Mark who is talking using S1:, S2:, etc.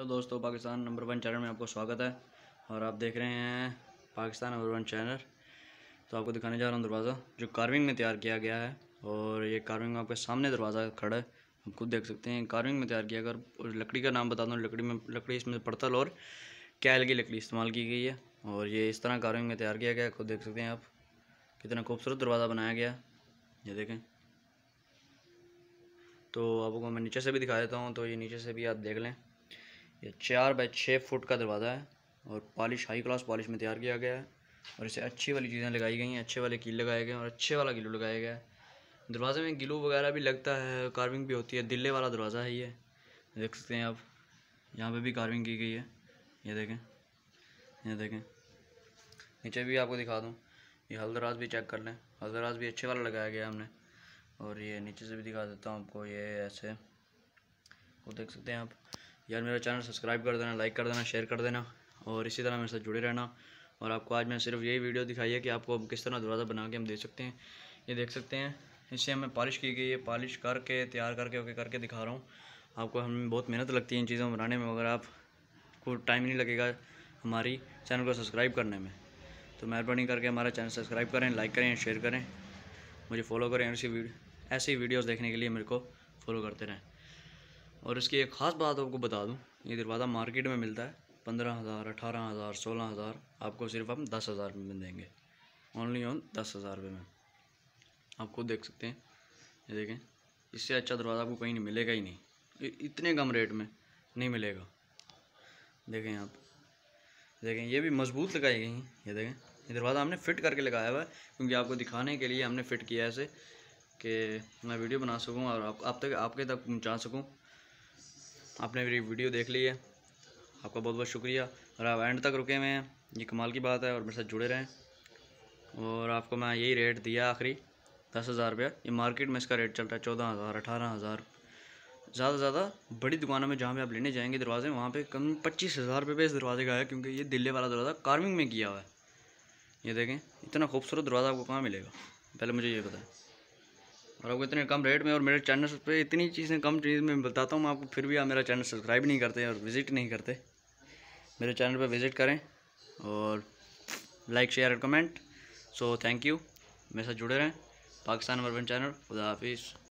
S1: hello दोस्तों Pakistan number one channel में आपको स्वागत है और आप देख रहे हैं पाकिस्तान नंबर वन चैनल तो आपको दिखाने जा रहा हूँ दरवाज़ा जो कार्विंग में तैयार किया गया है और ये कार्विंग आपके सामने दरवाज़ा खड़ा है आप खुद देख सकते हैं कार्विंग में तैयार किया अगर लकड़ी का नाम बता दूँ लकड़ी में लकड़ी इसमें पड़तल और कैल की लकड़ी इस्तेमाल की गई है और ये इस तरह कार्विंग में तैयार किया गया है खुद देख सकते हैं आप कितना खूबसूरत दरवाज़ा बनाया गया ये देखें तो आपको मैं नीचे से भी दिखा देता हूँ तो ये नीचे से भी आप देख लें ये चार बाई छः फुट का दरवाज़ा है और पॉलिश हाई क्लास पॉलिश में तैयार किया गया है और इसे अच्छी वाली चीज़ें लगाई गई हैं अच्छे वाले कील लगाए गए हैं और अच्छे वाला गिलू लगाया गया है दरवाज़े में गिलू वगैरह भी लगता है कार्विंग भी होती है दिल्ली वाला दरवाज़ा है ये देख सकते हैं आप यहाँ पर भी कार्विंग की गई है ये देखें ये देखें नीचे भी आपको दिखा दूँ ये हल्दराज भी चेक कर लें हल्दराज भी अच्छे वाला लगाया गया हमने और ये नीचे से भी दिखा देता हूँ आपको ये ऐसे वो देख सकते हैं आप यार मेरा चैनल सब्सक्राइब कर देना लाइक कर देना शेयर कर देना और इसी तरह मेरे साथ जुड़े रहना और आपको आज मैं सिर्फ यही वीडियो दिखाई है कि आपको हम किस तरह दरवाज़ा बना के हम दे सकते हैं ये देख सकते हैं इससे हमें पॉलिश की गई है पॉलिश करके तैयार करके ओके करके दिखा रहा हूँ आपको हमें बहुत मेहनत लगती है इन चीज़ों बनाने में अगर आप को टाइम नहीं लगेगा हमारी चैनल को सब्सक्राइब करने में तो मेहरबानी करके हमारा चैनल सब्सक्राइब करें लाइक करें शेयर करें मुझे फॉलो करें ऐसी ऐसी वीडियोज़ देखने के लिए मेरे को फॉलो करते रहें और इसकी एक ख़ास बात आपको बता दूँ ये दरवाज़ा मार्केट में मिलता है पंद्रह हज़ार अठारह हज़ार सोलह हज़ार आपको सिर्फ हम दस हज़ार में देंगे ओनली ऑन दस हज़ार रुपये में आप खुद देख सकते हैं ये देखें इससे अच्छा दरवाज़ा आपको कहीं नहीं मिलेगा ही नहीं इतने कम रेट में नहीं मिलेगा देखें आप देखें ये भी मजबूत लगाई गई हैं ये देखें ये दरवाज़ा हमने फ़िट करके लगाया हुआ है क्योंकि आपको दिखाने के लिए हमने फ़िट किया है इसे कि मैं वीडियो बना सकूँ और आप, आप तक आपके तक पहुँचा सकूँ आपने मेरी वीडियो देख ली है आपका बहुत बहुत शुक्रिया और आप एंड तक रुके हुए हैं ये कमाल की बात है और मेरे साथ जुड़े रहें और आपको मैं यही रेट दिया आखिरी दस हज़ार रुपया ये मार्केट में इसका रेट चल रहा है चौदह हज़ार अठारह हज़ार ज़्यादा से ज़्यादा बड़ी दुकानों में जहाँ पे आप लेने जाएंगे दरवाजे वहाँ पे कम पच्चीस हज़ार रुपये पे इस दरवाजे का है क्योंकि ये दिल्ली वाला दरवाज़ा कार्विंग में किया हुआ है ये देखें इतना खूबसूरत दरवाज़ा आपको कहाँ मिलेगा पहले मुझे ये बताएं और आपको इतने कम रेट में और मेरे चैनल पे इतनी चीज़ें कम चीज़ में बताता हूँ मैं आपको फिर भी आप मेरा चैनल सब्सक्राइब नहीं करते और विज़िट नहीं करते मेरे चैनल पर विज़िट करें और like share and comment so thank you मेरे साथ जुड़े रहें पाकिस्तान नंबर वन चैनल खुदा हाफिज़